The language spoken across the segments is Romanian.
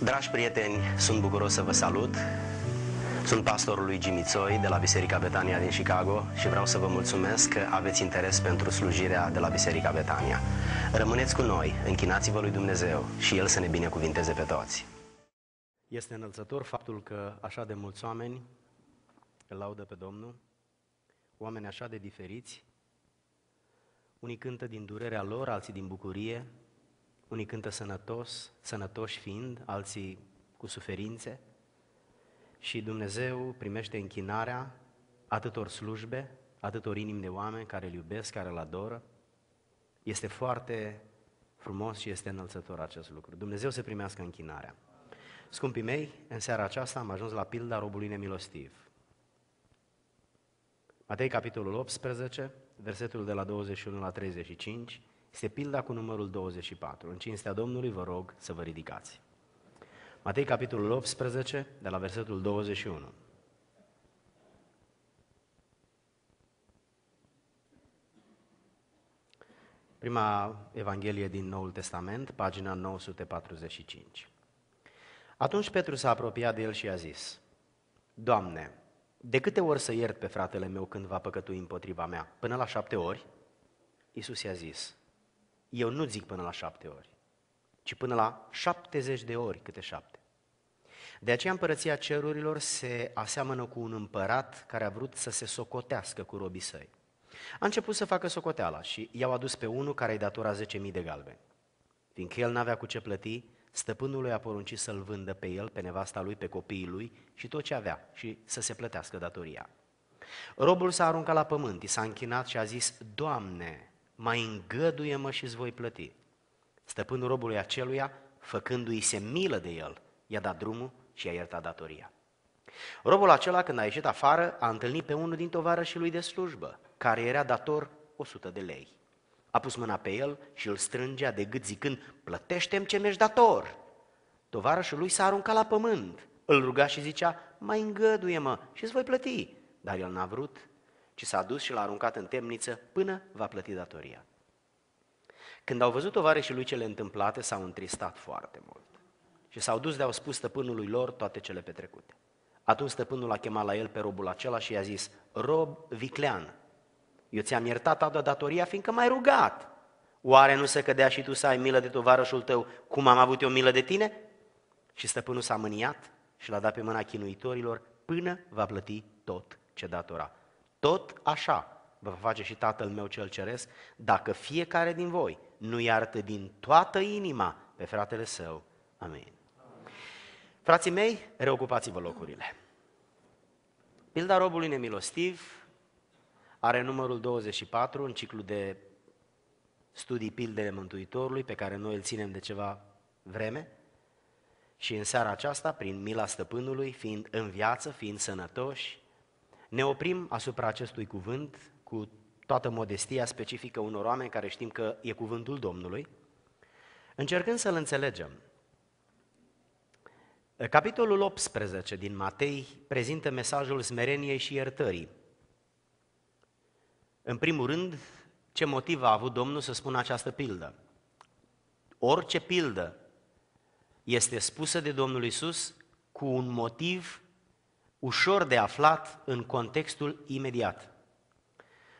Dragi prieteni, sunt bucuros să vă salut. Sunt pastorul lui Jimmy de la Biserica Betania din Chicago și vreau să vă mulțumesc că aveți interes pentru slujirea de la Biserica Betania. Rămâneți cu noi, închinați-vă lui Dumnezeu și El să ne binecuvinteze pe toți. Este înălțător faptul că așa de mulți oameni îl laudă pe Domnul, oameni așa de diferiți, unii cântă din durerea lor, alții din bucurie, unii cântă sănătos, sănătoși fiind, alții cu suferințe. Și Dumnezeu primește închinarea atâtor slujbe, atâtor inimi de oameni care îl iubesc, care îl adoră. Este foarte frumos și este înălțător acest lucru. Dumnezeu se primească închinarea. Scumpii mei, în seara aceasta am ajuns la pilda robului nemilostiv. Matei, capitolul 18, versetul de la 21 la 35, este pilda cu numărul 24. În cinstea Domnului vă rog să vă ridicați. Matei, capitolul 18, de la versetul 21. Prima Evanghelie din Noul Testament, pagina 945. Atunci Petru s-a apropiat de el și a zis, Doamne, de câte ori să iert pe fratele meu când va păcătui împotriva mea? Până la șapte ori? Iisus i-a zis, eu nu zic până la șapte ori, ci până la șaptezeci de ori câte șapte. De aceea împărăția cerurilor se aseamănă cu un împărat care a vrut să se socotească cu robii săi. A început să facă socoteala și i-au adus pe unul care îi datora 10.000 de galbeni. Fiindcă el n-avea cu ce plăti, stăpânul lui a poruncit să-l vândă pe el, pe nevasta lui, pe copiii lui și tot ce avea și să se plătească datoria. Robul s-a aruncat la pământ, i s-a închinat și a zis, Doamne, mai îngăduie-mă și îți voi plăti. Stăpânul robului aceluia, făcându-i se milă de el, i-a dat drumul și i-a iertat datoria. Robul acela, când a ieșit afară, a întâlnit pe unul din tovarășii lui de slujbă, care era dator 100 de lei. A pus mâna pe el și îl strângea de gât zicând, plătește-mi ce mi dator. Tovarășul lui s-a aruncat la pământ, îl ruga și zicea, mai îngăduie-mă și îți voi plăti. Dar el n-a vrut ci s-a dus și l-a aruncat în temniță până va plăti datoria. Când au văzut tovarășii lui cele întâmplate, s-au întristat foarte mult și s-au dus de au spus stăpânului lor toate cele petrecute. Atunci stăpânul a chemat la el pe robul acela și i-a zis, rob viclean, eu ți-am iertat toată datoria fiindcă m-ai rugat. Oare nu se cădea și tu să ai milă de tovarășul tău cum am avut eu milă de tine? Și stăpânul s-a mâniat și l-a dat pe mâna chinuitorilor până va plăti tot ce datora. Tot așa vă face și Tatăl meu cel ceresc, dacă fiecare din voi nu iartă din toată inima pe fratele său. Amin. Frații mei, reocupați-vă locurile. Pilda robului nemilostiv are numărul 24 în ciclu de studii pildele Mântuitorului, pe care noi îl ținem de ceva vreme. Și în seara aceasta, prin mila stăpânului, fiind în viață, fiind sănătoși, ne oprim asupra acestui cuvânt cu toată modestia specifică unor oameni care știm că e cuvântul Domnului, încercând să-l înțelegem. Capitolul 18 din Matei prezintă mesajul smereniei și iertării. În primul rând, ce motiv a avut Domnul să spună această pildă? Orice pildă este spusă de Domnul Isus cu un motiv ușor de aflat în contextul imediat.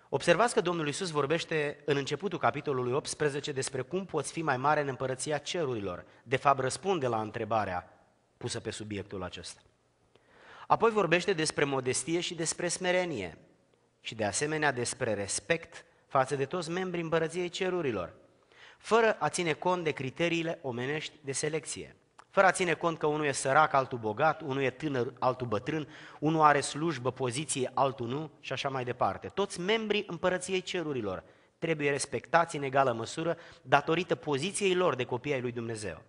Observați că Domnul Iisus vorbește în începutul capitolului 18 despre cum poți fi mai mare în împărăția cerurilor. De fapt, răspunde la întrebarea pusă pe subiectul acesta. Apoi vorbește despre modestie și despre smerenie și de asemenea despre respect față de toți membrii împărăției cerurilor, fără a ține cont de criteriile omenești de selecție fără a ține cont că unul e sărac, altul bogat, unul e tânăr, altul bătrân, unul are slujbă, poziție, altul nu și așa mai departe. Toți membrii împărăției cerurilor trebuie respectați în egală măsură datorită poziției lor de copii ai lui Dumnezeu.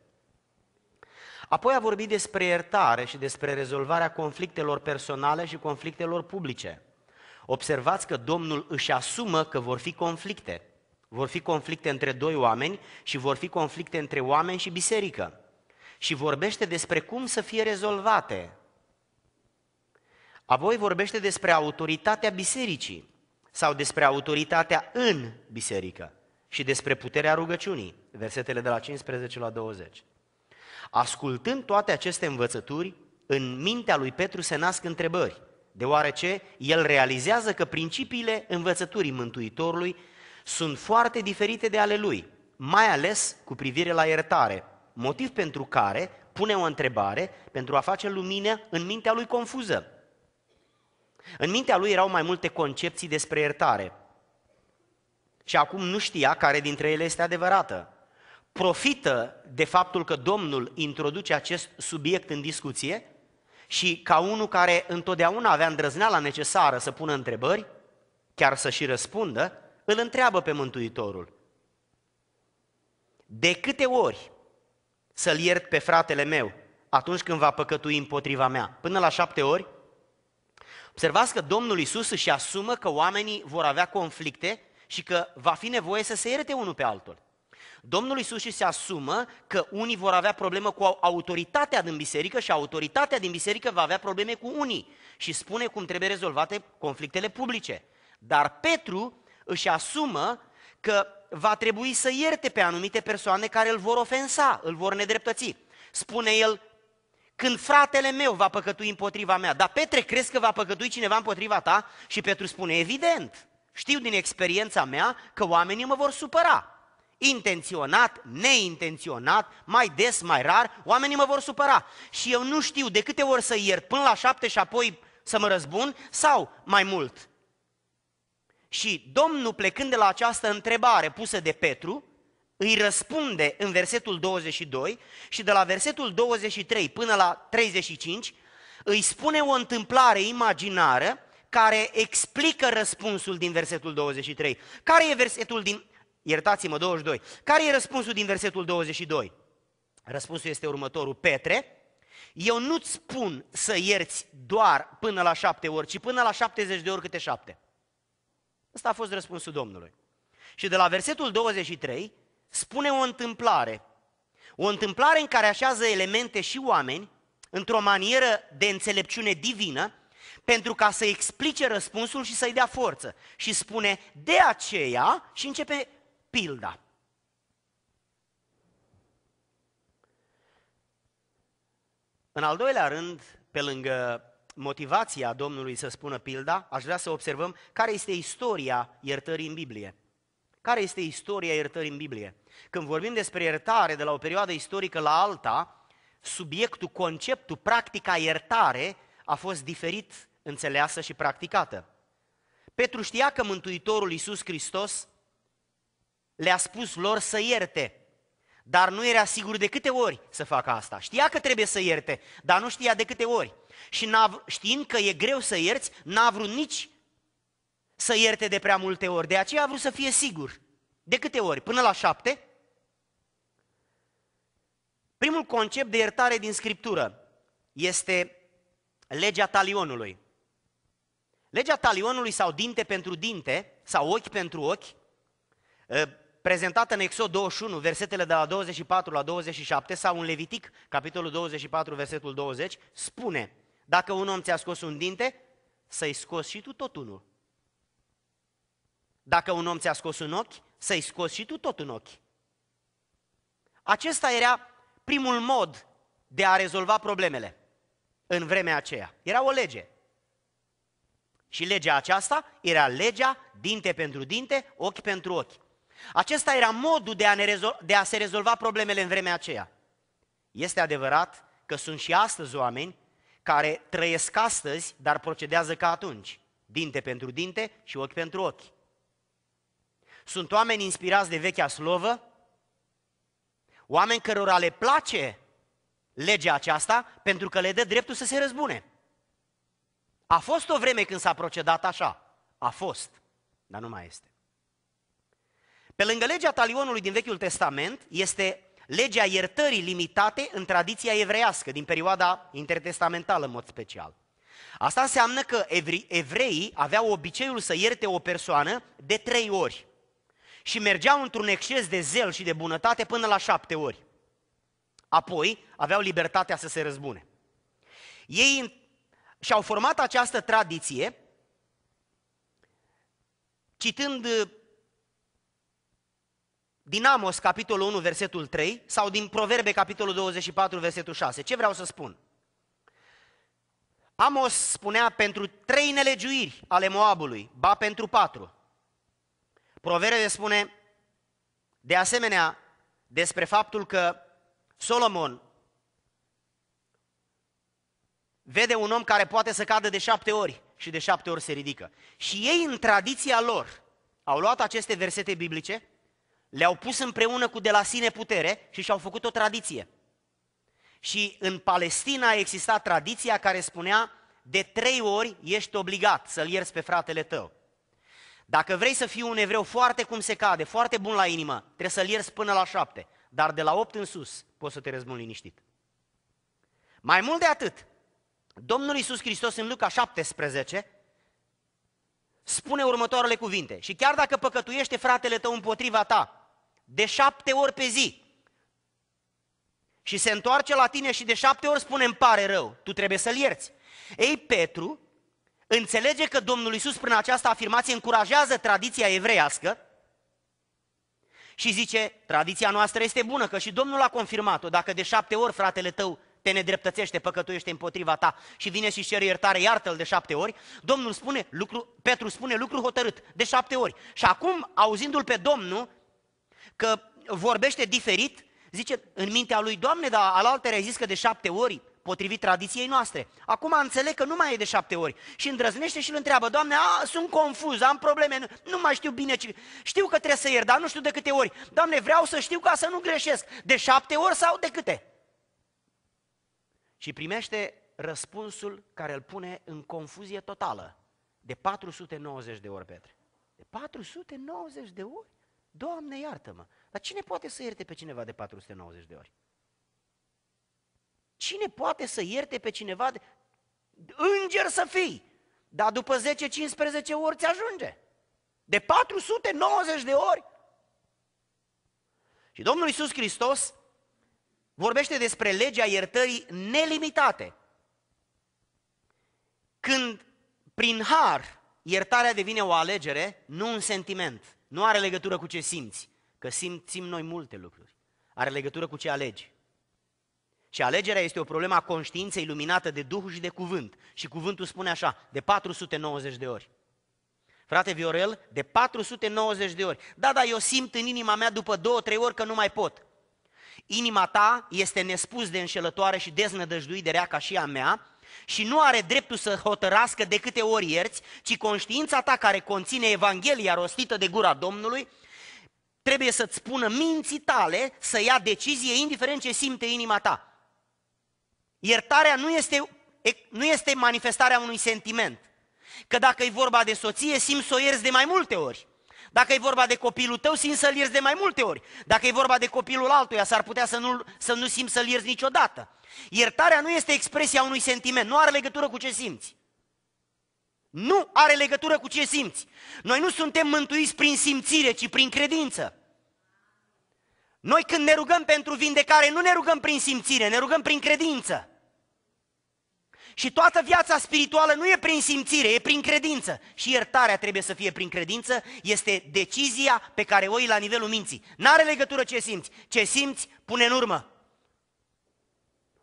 Apoi a vorbit despre iertare și despre rezolvarea conflictelor personale și conflictelor publice. Observați că Domnul își asumă că vor fi conflicte. Vor fi conflicte între doi oameni și vor fi conflicte între oameni și biserică și vorbește despre cum să fie rezolvate. Apoi vorbește despre autoritatea bisericii sau despre autoritatea în biserică și despre puterea rugăciunii, versetele de la 15 la 20. Ascultând toate aceste învățături, în mintea lui Petru se nasc întrebări, deoarece el realizează că principiile învățăturii Mântuitorului sunt foarte diferite de ale lui, mai ales cu privire la iertare, motiv pentru care pune o întrebare pentru a face lumină în mintea lui confuză. În mintea lui erau mai multe concepții despre iertare. Și acum nu știa care dintre ele este adevărată. Profită de faptul că Domnul introduce acest subiect în discuție și ca unul care întotdeauna avea îndrăzneala necesară să pună întrebări, chiar să și răspundă, îl întreabă pe Mântuitorul. De câte ori să-l iert pe fratele meu atunci când va păcătui împotriva mea. Până la șapte ori? Observați că Domnul Isus își asumă că oamenii vor avea conflicte și că va fi nevoie să se ierte unul pe altul. Domnul Isus și se asumă că unii vor avea problemă cu autoritatea din biserică și autoritatea din biserică va avea probleme cu unii și spune cum trebuie rezolvate conflictele publice. Dar Petru își asumă că va trebui să ierte pe anumite persoane care îl vor ofensa, îl vor nedreptăți. Spune el, când fratele meu va păcătui împotriva mea, dar Petre, crezi că va păcătui cineva împotriva ta? Și Petru spune, evident, știu din experiența mea că oamenii mă vor supăra. Intenționat, neintenționat, mai des, mai rar, oamenii mă vor supăra. Și eu nu știu de câte ori să iert, până la șapte și apoi să mă răzbun, sau mai mult, și Domnul plecând de la această întrebare pusă de Petru, îi răspunde în versetul 22 și de la versetul 23 până la 35 îi spune o întâmplare imaginară care explică răspunsul din versetul 23. Care e versetul din iertați-mă 22. Care e răspunsul din versetul 22? Răspunsul este următorul, Petre, eu nu-ți spun să ierți doar până la șapte ori, ci până la șaptezeci de ori câte șapte. Ăsta a fost răspunsul Domnului. Și de la versetul 23 spune o întâmplare. O întâmplare în care așează elemente și oameni într-o manieră de înțelepciune divină pentru ca să explice răspunsul și să-i dea forță. Și spune, de aceea, și începe pilda. În al doilea rând, pe lângă motivația Domnului să spună pilda, aș vrea să observăm care este istoria iertării în Biblie. Care este istoria iertării în Biblie? Când vorbim despre iertare de la o perioadă istorică la alta, subiectul, conceptul, practica iertare a fost diferit înțeleasă și practicată. Petru știa că Mântuitorul Iisus Hristos le-a spus lor să ierte, dar nu era sigur de câte ori să facă asta. Știa că trebuie să ierte, dar nu știa de câte ori și știind că e greu să ierți, n-a vrut nici să ierte de prea multe ori. De aceea a vrut să fie sigur. De câte ori? Până la șapte? Primul concept de iertare din Scriptură este legea talionului. Legea talionului sau dinte pentru dinte, sau ochi pentru ochi, ă, prezentată în Exod 21, versetele de la 24 la 27, sau în Levitic, capitolul 24, versetul 20, spune dacă un om ți-a scos un dinte, să-i scoți și tu tot unul. Dacă un om ți-a scos un ochi, să-i scoți și tu tot un ochi. Acesta era primul mod de a rezolva problemele în vremea aceea. Era o lege. Și legea aceasta era legea dinte pentru dinte, ochi pentru ochi. Acesta era modul de a, ne rezol- de a se rezolva problemele în vremea aceea. Este adevărat că sunt și astăzi oameni care trăiesc astăzi, dar procedează ca atunci. Dinte pentru dinte și ochi pentru ochi. Sunt oameni inspirați de vechea slovă, oameni cărora le place legea aceasta pentru că le dă dreptul să se răzbune. A fost o vreme când s-a procedat așa. A fost, dar nu mai este. Pe lângă legea talionului din Vechiul Testament este legea iertării limitate în tradiția evreiască, din perioada intertestamentală în mod special. Asta înseamnă că evreii aveau obiceiul să ierte o persoană de trei ori și mergeau într-un exces de zel și de bunătate până la șapte ori. Apoi aveau libertatea să se răzbune. Ei și-au format această tradiție citând din Amos, capitolul 1, versetul 3, sau din Proverbe, capitolul 24, versetul 6. Ce vreau să spun? Amos spunea pentru trei nelegiuiri ale Moabului, ba pentru patru. Proverbe spune, de asemenea, despre faptul că Solomon vede un om care poate să cadă de șapte ori și de șapte ori se ridică. Și ei, în tradiția lor, au luat aceste versete biblice le-au pus împreună cu de la sine putere și și-au făcut o tradiție. Și în Palestina a existat tradiția care spunea de trei ori ești obligat să-l ierți pe fratele tău. Dacă vrei să fii un evreu foarte cum se cade, foarte bun la inimă, trebuie să-l ierți până la șapte. Dar de la opt în sus poți să te răzbun liniștit. Mai mult de atât, Domnul Iisus Hristos în Luca 17 spune următoarele cuvinte. Și chiar dacă păcătuiește fratele tău împotriva ta, de șapte ori pe zi și se întoarce la tine și de șapte ori spune îmi pare rău, tu trebuie să-l ierți. Ei, Petru înțelege că Domnul Iisus prin această afirmație încurajează tradiția evreiască și zice, tradiția noastră este bună, că și Domnul a confirmat-o, dacă de șapte ori fratele tău te nedreptățește, păcătuiește împotriva ta și vine și cere iertare, iartă-l de șapte ori, Domnul spune lucru, Petru spune lucru hotărât, de șapte ori. Și acum, auzindu-l pe Domnul, că vorbește diferit, zice în mintea lui, Doamne, dar alaltă ai zis că de șapte ori, potrivit tradiției noastre. Acum înțeleg că nu mai e de șapte ori. Și îndrăznește și îl întreabă, Doamne, a, sunt confuz, am probleme, nu, nu mai știu bine. Ce... Știu că trebuie să iert, dar nu știu de câte ori. Doamne, vreau să știu ca să nu greșesc. De șapte ori sau de câte? Și primește răspunsul care îl pune în confuzie totală. De 490 de ori, Petre. De 490 de ori? Doamne, iartă-mă! Dar cine poate să ierte pe cineva de 490 de ori? Cine poate să ierte pe cineva de... Înger să fii! Dar după 10-15 ori ți ajunge. De 490 de ori? Și Domnul Iisus Hristos vorbește despre legea iertării nelimitate. Când prin har iertarea devine o alegere, nu un sentiment. Nu are legătură cu ce simți, că simțim noi multe lucruri. Are legătură cu ce alegi. Și alegerea este o problemă a conștiinței iluminată de Duhul și de cuvânt. Și cuvântul spune așa, de 490 de ori. Frate Viorel, de 490 de ori. Da, da, eu simt în inima mea după două, trei ori că nu mai pot. Inima ta este nespus de înșelătoare și deznădăjduit de rea ca și a mea, și nu are dreptul să hotărască de câte ori ierți, ci conștiința ta care conține Evanghelia rostită de gura Domnului, trebuie să-ți spună minții tale să ia decizie, indiferent ce simte inima ta. Iertarea nu este, nu este manifestarea unui sentiment. Că dacă e vorba de soție, simți să o ierzi de mai multe ori. Dacă e vorba de copilul tău, simți să-l de mai multe ori. Dacă e vorba de copilul altuia, s-ar putea să nu, să nu simți să-l niciodată. Iertarea nu este expresia unui sentiment, nu are legătură cu ce simți. Nu are legătură cu ce simți. Noi nu suntem mântuiți prin simțire, ci prin credință. Noi când ne rugăm pentru vindecare, nu ne rugăm prin simțire, ne rugăm prin credință. Și toată viața spirituală nu e prin simțire, e prin credință. Și iertarea trebuie să fie prin credință, este decizia pe care o iei la nivelul minții. N-are legătură ce simți. Ce simți, pune în urmă.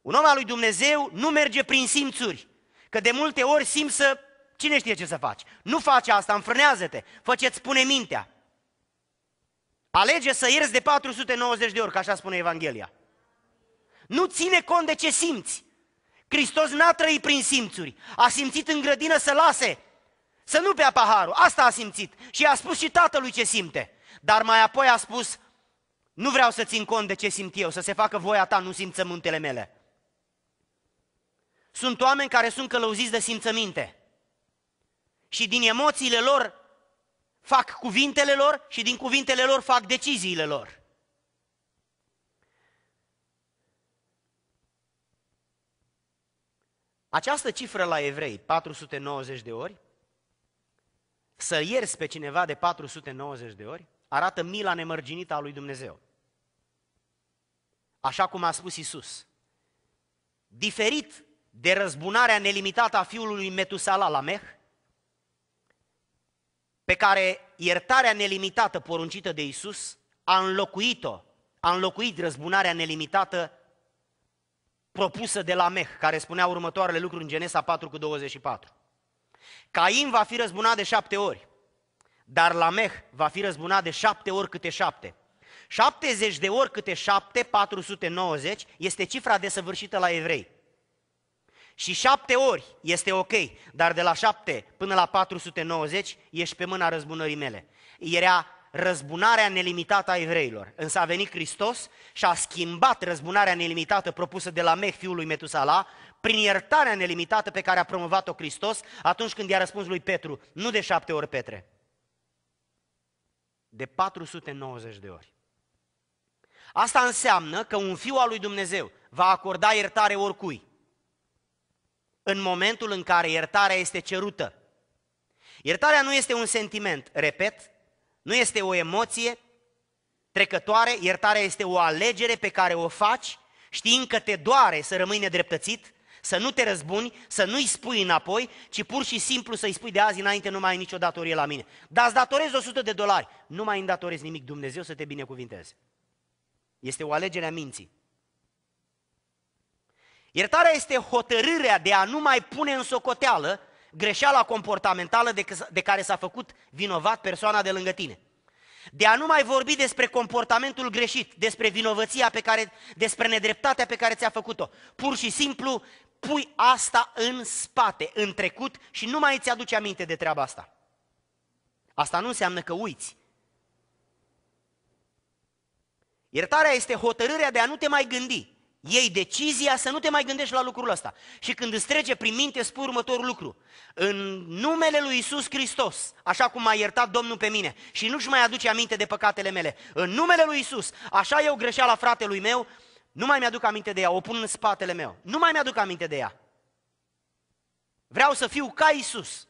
Un om al lui Dumnezeu nu merge prin simțuri. Că de multe ori simți să... Cine știe ce să faci? Nu faci asta, înfrânează-te. Fă ce spune mintea. Alege să ierzi de 490 de ori, ca așa spune Evanghelia. Nu ține cont de ce simți. Hristos n-a trăit prin simțuri. A simțit în grădină să lase, să nu bea paharul. Asta a simțit. Și a spus și tatălui ce simte. Dar mai apoi a spus, nu vreau să țin cont de ce simt eu, să se facă voia ta, nu simțământele mele. Sunt oameni care sunt călăuziți de simțăminte. Și din emoțiile lor fac cuvintele lor și din cuvintele lor fac deciziile lor. Această cifră la evrei, 490 de ori, să ierzi pe cineva de 490 de ori, arată mila nemărginită a lui Dumnezeu. Așa cum a spus Isus. Diferit de răzbunarea nelimitată a fiului Metusala la Meh, pe care iertarea nelimitată poruncită de Isus a înlocuit-o, a înlocuit răzbunarea nelimitată propusă de la Meh, care spunea următoarele lucruri în Genesa 4 cu 24. Cain va fi răzbunat de șapte ori, dar la Meh va fi răzbunat de șapte ori câte șapte. 70 de ori câte 7, 490, este cifra desăvârșită la evrei. Și 7 ori este ok, dar de la 7 până la 490 ești pe mâna răzbunării mele. Era răzbunarea nelimitată a evreilor. Însă a venit Hristos și a schimbat răzbunarea nelimitată propusă de la Meh, fiul lui Metusala, prin iertarea nelimitată pe care a promovat-o Hristos atunci când i-a răspuns lui Petru, nu de șapte ori Petre, de 490 de ori. Asta înseamnă că un fiu al lui Dumnezeu va acorda iertare oricui în momentul în care iertarea este cerută. Iertarea nu este un sentiment, repet, nu este o emoție trecătoare, iertarea este o alegere pe care o faci, știind că te doare să rămâi nedreptățit, să nu te răzbuni, să nu-i spui înapoi, ci pur și simplu să-i spui de azi înainte nu mai ai nicio datorie la mine. Dar îți datorez 100 de dolari, nu mai îndatorezi nimic, Dumnezeu să te binecuvinteze. Este o alegere a minții. Iertarea este hotărârea de a nu mai pune în socoteală greșeala comportamentală de care s-a făcut vinovat persoana de lângă tine. De a nu mai vorbi despre comportamentul greșit, despre vinovăția pe care, despre nedreptatea pe care ți-a făcut-o. Pur și simplu pui asta în spate, în trecut și nu mai îți aduce aminte de treaba asta. Asta nu înseamnă că uiți. Iertarea este hotărârea de a nu te mai gândi ei decizia să nu te mai gândești la lucrul ăsta. Și când îți trece prin minte, spui următorul lucru. În numele lui Isus Hristos, așa cum m-a iertat Domnul pe mine și nu-și mai aduce aminte de păcatele mele, în numele lui Isus, așa eu la fratelui meu, nu mai mi-aduc aminte de ea, o pun în spatele meu. Nu mai mi-aduc aminte de ea. Vreau să fiu ca Isus.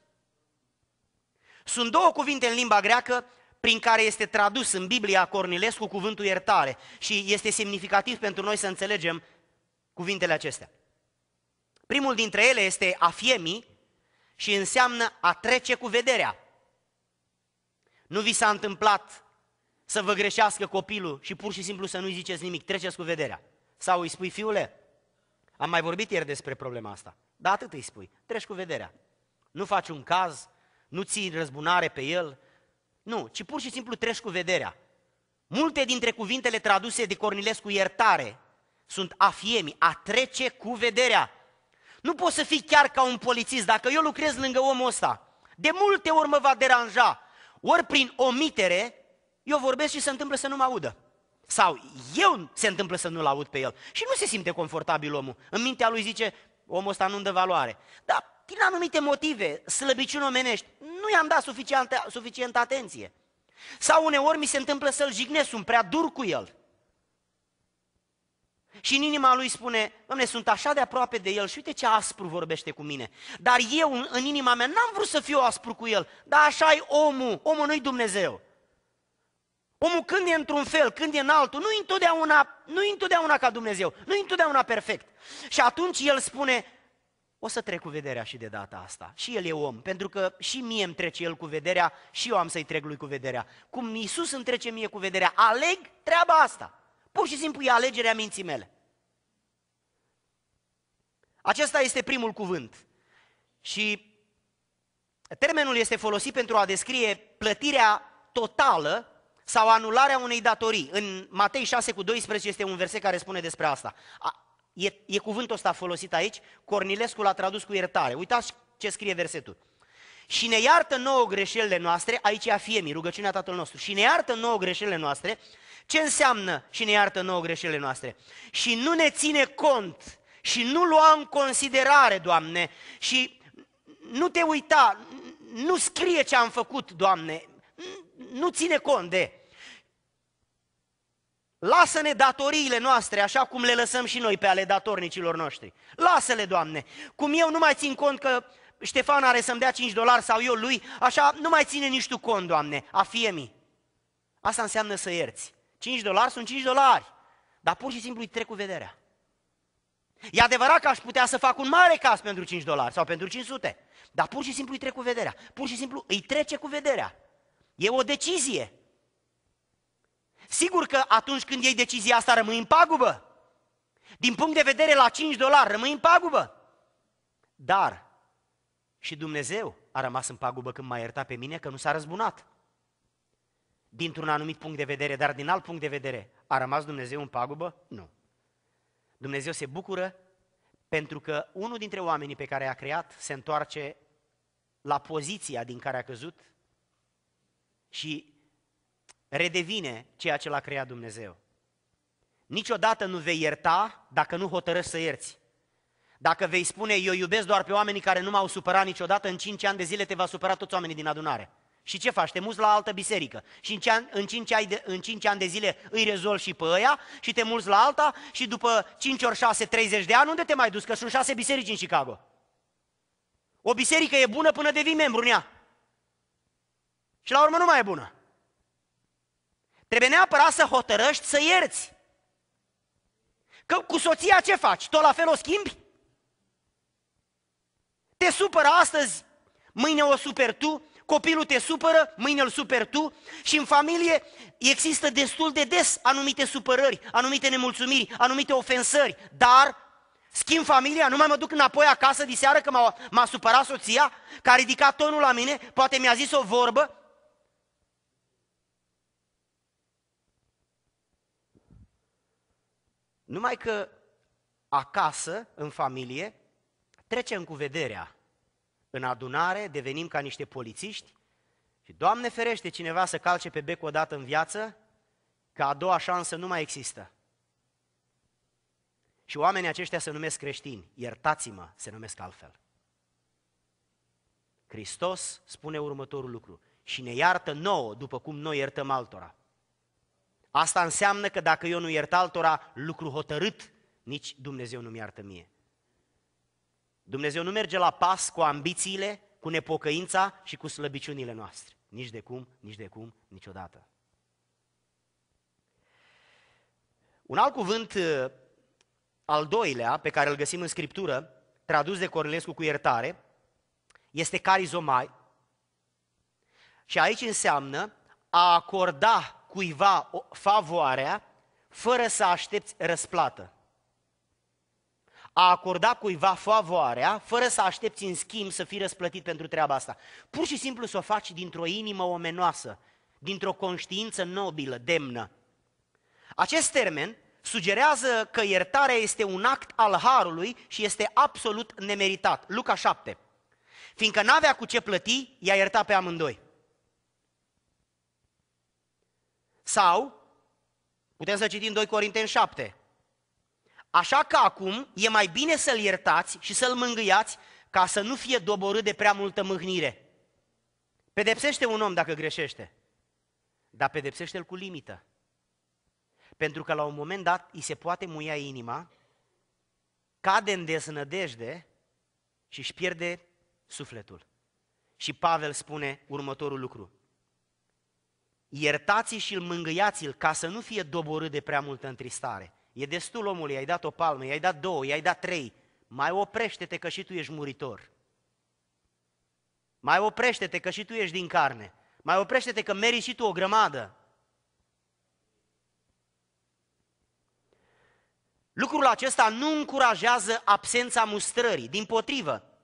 Sunt două cuvinte în limba greacă prin care este tradus în Biblia Cornilescu cuvântul iertare și este semnificativ pentru noi să înțelegem cuvintele acestea. Primul dintre ele este a fiemi și înseamnă a trece cu vederea. Nu vi s-a întâmplat să vă greșească copilul și pur și simplu să nu-i ziceți nimic, treceți cu vederea. Sau îi spui, fiule, am mai vorbit ieri despre problema asta, dar atât îi spui, treci cu vederea. Nu faci un caz, nu ții răzbunare pe el, nu, ci pur și simplu treci cu vederea. Multe dintre cuvintele traduse de Cornilescu iertare sunt afiemi, a trece cu vederea. Nu poți să fii chiar ca un polițist. Dacă eu lucrez lângă omul ăsta, de multe ori mă va deranja. Ori prin omitere, eu vorbesc și se întâmplă să nu mă audă. Sau eu se întâmplă să nu-l aud pe el. Și nu se simte confortabil omul. În mintea lui zice, omul ăsta nu-mi dă valoare. Dar din anumite motive, slăbiciuni omenești, nu i-am dat suficientă, suficientă atenție. Sau uneori mi se întâmplă să-l jignesc, sunt prea dur cu el. Și în inima lui spune, domne, sunt așa de aproape de el și uite ce aspru vorbește cu mine. Dar eu, în inima mea, n-am vrut să fiu aspru cu el, dar așa e omul, omul nu-i Dumnezeu. Omul când e într-un fel, când e în altul, nu întotdeauna, nu întotdeauna ca Dumnezeu, nu întotdeauna perfect. Și atunci el spune, o să trec cu vederea și de data asta. Și el e om, pentru că și mie îmi trece el cu vederea și eu am să-i trec lui cu vederea. Cum Iisus îmi trece mie cu vederea, aleg treaba asta. Pur și simplu e alegerea minții mele. Acesta este primul cuvânt. Și termenul este folosit pentru a descrie plătirea totală sau anularea unei datorii. În Matei 6 cu 12 este un verset care spune despre asta. E, e cuvântul ăsta folosit aici, Cornilescu l-a tradus cu iertare. Uitați ce scrie versetul. Și ne iartă nouă greșelile noastre, aici e afiemi, rugăciunea Tatăl nostru, și ne iartă nouă greșelile noastre, ce înseamnă și ne iartă nouă greșelile noastre? Și nu ne ține cont și nu lua în considerare, Doamne, și nu te uita, nu scrie ce am făcut, Doamne, nu ține cont de. Lasă-ne datoriile noastre, așa cum le lăsăm și noi pe ale datornicilor noștri. Lasă-le, Doamne! Cum eu nu mai țin cont că Ștefan are să-mi dea 5 dolari sau eu lui, așa nu mai ține nici tu cont, Doamne, a mi. Asta înseamnă să ierți. 5 dolari sunt 5 dolari, dar pur și simplu îi trec cu vederea. E adevărat că aș putea să fac un mare caz pentru 5 dolari sau pentru 500, dar pur și simplu îi trec cu vederea. Pur și simplu îi trece cu vederea. E o decizie. Sigur că atunci când iei decizia asta rămâi în pagubă. Din punct de vedere la 5 dolari rămâi în pagubă. Dar și Dumnezeu a rămas în pagubă când m-a iertat pe mine că nu s-a răzbunat. Dintr-un anumit punct de vedere, dar din alt punct de vedere, a rămas Dumnezeu în pagubă? Nu. Dumnezeu se bucură pentru că unul dintre oamenii pe care i-a creat se întoarce la poziția din care a căzut și redevine ceea ce l-a creat Dumnezeu. Niciodată nu vei ierta dacă nu hotărăști să ierți. Dacă vei spune, eu iubesc doar pe oamenii care nu m-au supărat niciodată, în 5 ani de zile te va supăra toți oamenii din adunare. Și ce faci? Te muți la altă biserică și în 5 ani, ani, de, în 5 ani de zile îi rezolvi și pe ăia și te muți la alta și după 5 ori 6, 30 de ani, unde te mai duci? Că sunt 6 biserici în Chicago. O biserică e bună până devii membru în ea. Și la urmă nu mai e bună. Trebuie neapărat să hotărăști să ierți. Că cu soția ce faci? Tot la fel o schimbi? Te supără astăzi, mâine o super tu, copilul te supără, mâine îl super tu și în familie există destul de des anumite supărări, anumite nemulțumiri, anumite ofensări, dar schimb familia, nu mai mă duc înapoi acasă diseară că m-a, m-a supărat soția, că a ridicat tonul la mine, poate mi-a zis o vorbă, Numai că acasă, în familie, trecem cu vederea. În adunare devenim ca niște polițiști și, Doamne ferește, cineva să calce pe bec odată în viață, că a doua șansă nu mai există. Și oamenii aceștia se numesc creștini, iertați-mă, se numesc altfel. Hristos spune următorul lucru, și ne iartă nouă după cum noi iertăm altora. Asta înseamnă că dacă eu nu iert altora lucru hotărât, nici Dumnezeu nu-mi iartă mie. Dumnezeu nu merge la pas cu ambițiile, cu nepocăința și cu slăbiciunile noastre. Nici de cum, nici de cum, niciodată. Un alt cuvânt uh, al doilea, pe care îl găsim în Scriptură, tradus de Cornelescu cu iertare, este carizomai. Și aici înseamnă a acorda cuiva favoarea fără să aștepți răsplată. A acorda cuiva favoarea fără să aștepți în schimb să fii răsplătit pentru treaba asta. Pur și simplu să o faci dintr-o inimă omenoasă, dintr-o conștiință nobilă, demnă. Acest termen sugerează că iertarea este un act al harului și este absolut nemeritat. Luca 7. Fiindcă n-avea cu ce plăti, i-a iertat pe amândoi. Sau, putem să citim 2 Corinteni 7. Așa că acum e mai bine să-l iertați și să-l mângâiați ca să nu fie doborât de prea multă mâhnire. Pedepsește un om dacă greșește, dar pedepsește-l cu limită. Pentru că la un moment dat îi se poate muia inima, cade în deznădejde și își pierde sufletul. Și Pavel spune următorul lucru iertați și îl mângâiați-l ca să nu fie doborât de prea multă întristare. E destul omului, i-ai dat o palmă, i-ai dat două, i-ai dat trei. Mai oprește-te că și tu ești muritor. Mai oprește-te că și tu ești din carne. Mai oprește-te că meri și tu o grămadă. Lucrul acesta nu încurajează absența mustrării, din potrivă,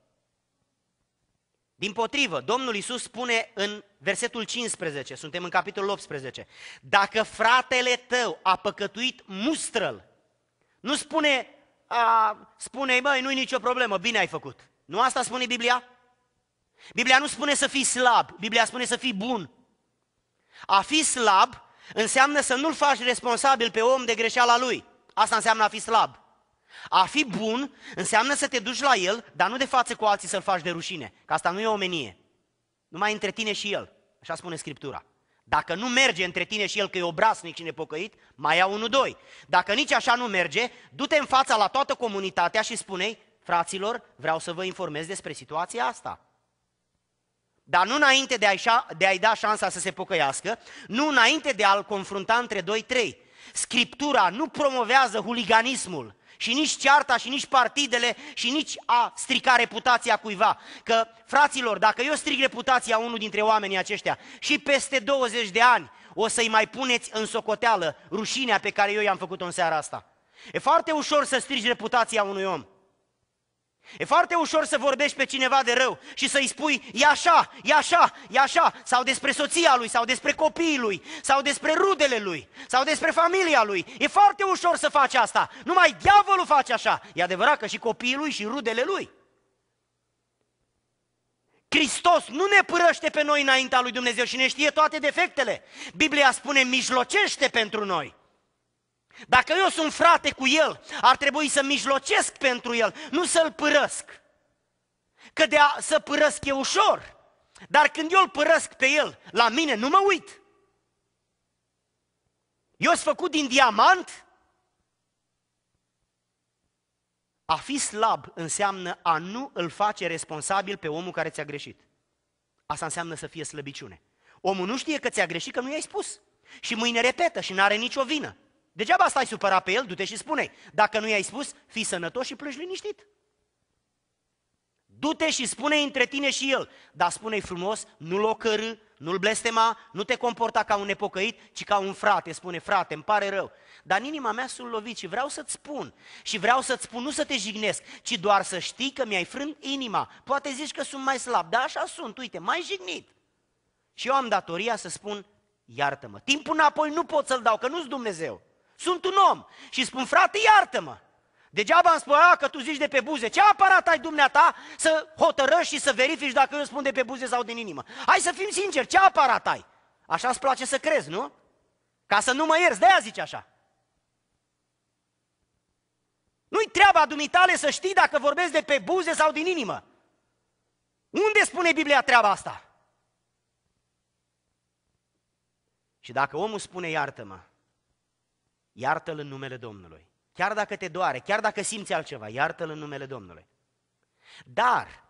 din potrivă, Domnul Iisus spune în versetul 15, suntem în capitolul 18, dacă fratele tău a păcătuit, mustră Nu spune, a, spune, băi, nu-i nicio problemă, bine ai făcut. Nu asta spune Biblia? Biblia nu spune să fii slab, Biblia spune să fii bun. A fi slab înseamnă să nu-l faci responsabil pe om de greșeala lui. Asta înseamnă a fi slab. A fi bun înseamnă să te duci la el, dar nu de față cu alții să-l faci de rușine, că asta nu e omenie. Numai între tine și el, așa spune Scriptura. Dacă nu merge între tine și el că e obraznic și nepocăit, mai ia unul, doi. Dacă nici așa nu merge, du-te în fața la toată comunitatea și spune fraților, vreau să vă informez despre situația asta. Dar nu înainte de a-i, de a da șansa să se pocăiască, nu înainte de a-l confrunta între doi, trei. Scriptura nu promovează huliganismul, și nici cearta și nici partidele și nici a strica reputația cuiva. Că, fraților, dacă eu stric reputația unul dintre oamenii aceștia și peste 20 de ani o să-i mai puneți în socoteală rușinea pe care eu i-am făcut-o în seara asta. E foarte ușor să strigi reputația unui om. E foarte ușor să vorbești pe cineva de rău și să-i spui e așa, e așa, e așa, sau despre soția lui, sau despre copiii lui, sau despre rudele lui, sau despre familia lui. E foarte ușor să faci asta. Numai diavolul face așa. E adevărat că și copiii lui și rudele lui. Hristos nu ne părăște pe noi înaintea lui Dumnezeu și ne știe toate defectele. Biblia spune mijlocește pentru noi. Dacă eu sunt frate cu el, ar trebui să mijlocesc pentru el, nu să-l părăsc. Că de a să părăsc e ușor, dar când eu îl părăsc pe el, la mine nu mă uit. Eu sunt făcut din diamant? A fi slab înseamnă a nu îl face responsabil pe omul care ți-a greșit. Asta înseamnă să fie slăbiciune. Omul nu știe că ți-a greșit, că nu i-ai spus. Și mâine repetă și nu are nicio vină. Degeaba stai supărat pe el, du-te și spune Dacă nu i-ai spus, fii sănătos și plângi liniștit. Du-te și spune între tine și el, dar spune-i frumos, nu-l ocărâ, nu-l blestema, nu te comporta ca un nepocăit, ci ca un frate. Spune, frate, îmi pare rău, dar în inima mea sunt lovit și vreau să-ți spun. Și vreau să-ți spun, nu să te jignesc, ci doar să știi că mi-ai frânt inima. Poate zici că sunt mai slab, dar așa sunt, uite, mai jignit. Și eu am datoria să spun, iartă-mă. Timpul înapoi nu pot să-l dau, că nu-s Dumnezeu sunt un om și spun, frate, iartă-mă. Degeaba îmi spui, că tu zici de pe buze, ce aparat ai dumneata să hotărăști și să verifici dacă eu spun de pe buze sau din inimă? Hai să fim sinceri, ce aparat ai? Așa îți place să crezi, nu? Ca să nu mă ierzi, de-aia zici așa. Nu-i treaba dumitale să știi dacă vorbesc de pe buze sau din inimă. Unde spune Biblia treaba asta? Și dacă omul spune iartă-mă, Iartă-l în numele Domnului. Chiar dacă te doare, chiar dacă simți altceva, iartă-l în numele Domnului. Dar,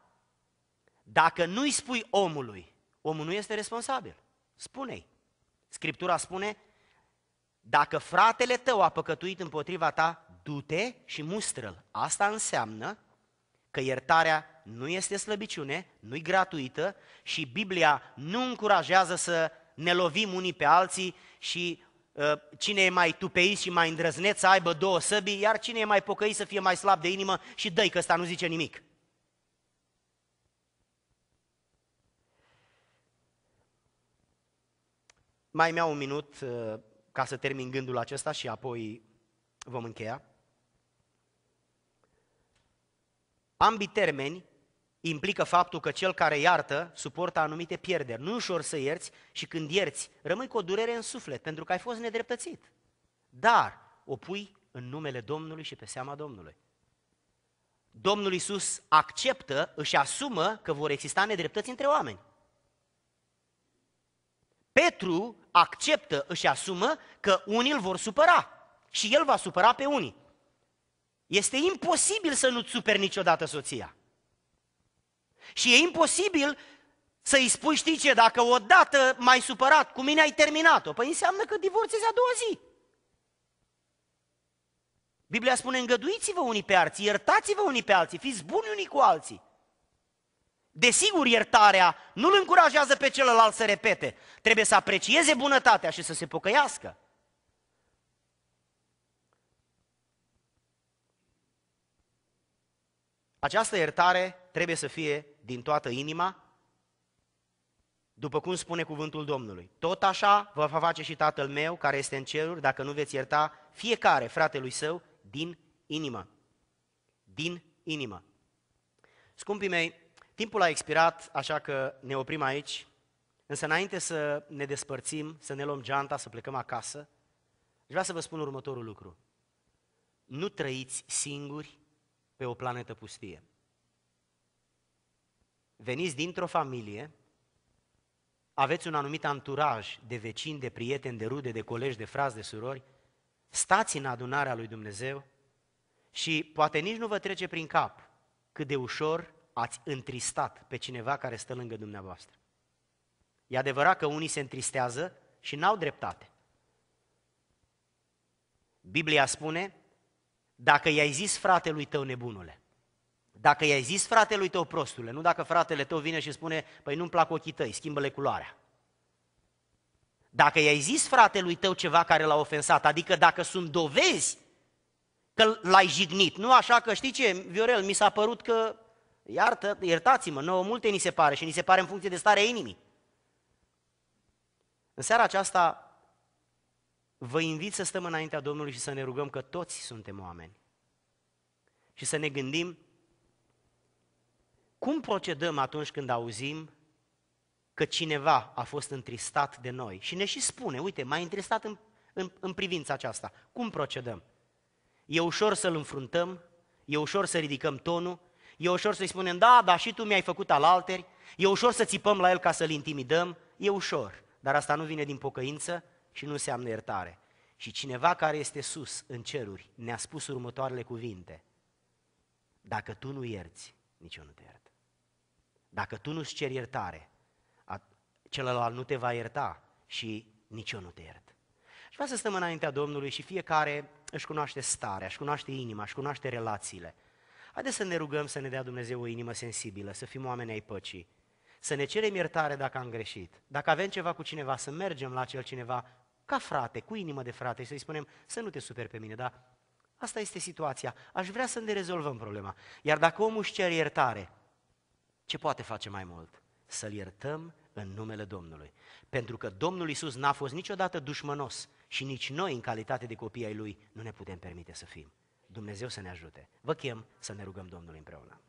dacă nu-i spui omului, omul nu este responsabil. Spune-i. Scriptura spune, dacă fratele tău a păcătuit împotriva ta, du-te și mustră-l. Asta înseamnă că iertarea nu este slăbiciune, nu-i gratuită și Biblia nu încurajează să ne lovim unii pe alții și Ă, cine e mai tupeit și mai îndrăzneț să aibă două săbii, iar cine e mai pocăit să fie mai slab de inimă și dă că ăsta nu zice nimic. Mai mi un minut ă, ca să termin gândul acesta și apoi vom încheia. Ambii termeni implică faptul că cel care iartă suportă anumite pierderi. Nu ușor să ierți și când ierți, rămâi cu o durere în suflet pentru că ai fost nedreptățit. Dar o pui în numele Domnului și pe seama Domnului. Domnul Isus acceptă, își asumă că vor exista nedreptăți între oameni. Petru acceptă, își asumă că unii îl vor supăra și el va supăra pe unii. Este imposibil să nu-ți superi niciodată soția. Și e imposibil să-i spui, știi ce, dacă odată mai supărat cu mine ai terminat-o, păi înseamnă că divorțezi a doua zi. Biblia spune, îngăduiți-vă unii pe alții, iertați-vă unii pe alții, fiți buni unii cu alții. Desigur, iertarea nu îl încurajează pe celălalt să repete. Trebuie să aprecieze bunătatea și să se pocăiască. Această iertare trebuie să fie din toată inima? După cum spune cuvântul Domnului. Tot așa vă va face și Tatăl meu care este în ceruri, dacă nu veți ierta fiecare fratelui său din inimă. Din inimă. Scumpii mei, timpul a expirat, așa că ne oprim aici. Însă înainte să ne despărțim, să ne luăm geanta, să plecăm acasă, aș vrea să vă spun următorul lucru. Nu trăiți singuri pe o planetă pustie veniți dintr-o familie, aveți un anumit anturaj de vecini, de prieteni, de rude, de colegi, de frați, de surori, stați în adunarea lui Dumnezeu și poate nici nu vă trece prin cap cât de ușor ați întristat pe cineva care stă lângă dumneavoastră. E adevărat că unii se întristează și n-au dreptate. Biblia spune, dacă i-ai zis fratelui tău nebunule, dacă i-ai zis fratelui tău prostule, nu dacă fratele tău vine și spune, păi nu-mi plac ochii tăi, schimbă-le culoarea. Dacă i-ai zis fratelui tău ceva care l-a ofensat, adică dacă sunt dovezi că l-ai jignit, nu așa că știi ce, Viorel, mi s-a părut că, iartă, iertați-mă, nouă multe ni se pare și ni se pare în funcție de starea inimii. În seara aceasta vă invit să stăm înaintea Domnului și să ne rugăm că toți suntem oameni și să ne gândim cum procedăm atunci când auzim că cineva a fost întristat de noi și ne și spune, uite, m a întristat în, în, în privința aceasta, cum procedăm? E ușor să-l înfruntăm, e ușor să ridicăm tonul, e ușor să-i spunem, da, dar și tu mi-ai făcut alalteri, e ușor să țipăm la el ca să-l intimidăm, e ușor, dar asta nu vine din pocăință și nu înseamnă iertare. Și cineva care este sus, în ceruri, ne-a spus următoarele cuvinte, dacă tu nu ierți, nici eu nu te iert. Dacă tu nu-ți ceri iertare, celălalt nu te va ierta și nici eu nu te iert. Și vreau să stăm înaintea Domnului și fiecare își cunoaște starea, își cunoaște inima, își cunoaște relațiile. Haideți să ne rugăm să ne dea Dumnezeu o inimă sensibilă, să fim oameni ai păcii, să ne cerem iertare dacă am greșit, dacă avem ceva cu cineva, să mergem la acel cineva ca frate, cu inimă de frate și să-i spunem să nu te super pe mine, dar asta este situația, aș vrea să ne rezolvăm problema. Iar dacă omul își cere iertare, ce poate face mai mult? Să-L iertăm în numele Domnului. Pentru că Domnul Isus n-a fost niciodată dușmănos și nici noi, în calitate de copii ai Lui, nu ne putem permite să fim. Dumnezeu să ne ajute. Vă chem să ne rugăm Domnului împreună.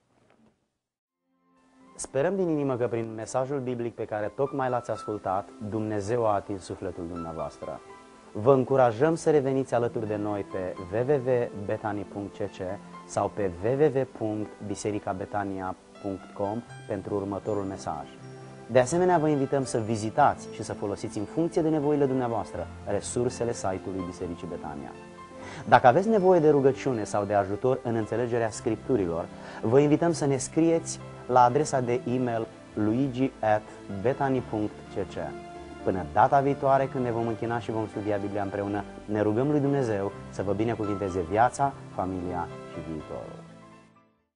Sperăm din inimă că prin mesajul biblic pe care tocmai l-ați ascultat, Dumnezeu a atins sufletul dumneavoastră. Vă încurajăm să reveniți alături de noi pe www.betani.cc sau pe www.bisericabetania.com www.radiomaria.com pentru următorul mesaj. De asemenea, vă invităm să vizitați și să folosiți în funcție de nevoile dumneavoastră resursele site-ului Bisericii Betania. Dacă aveți nevoie de rugăciune sau de ajutor în înțelegerea scripturilor, vă invităm să ne scrieți la adresa de e-mail luigi@betani.cc. Până data viitoare, când ne vom închina și vom studia Biblia împreună, ne rugăm lui Dumnezeu să vă binecuvinteze viața, familia și viitorul.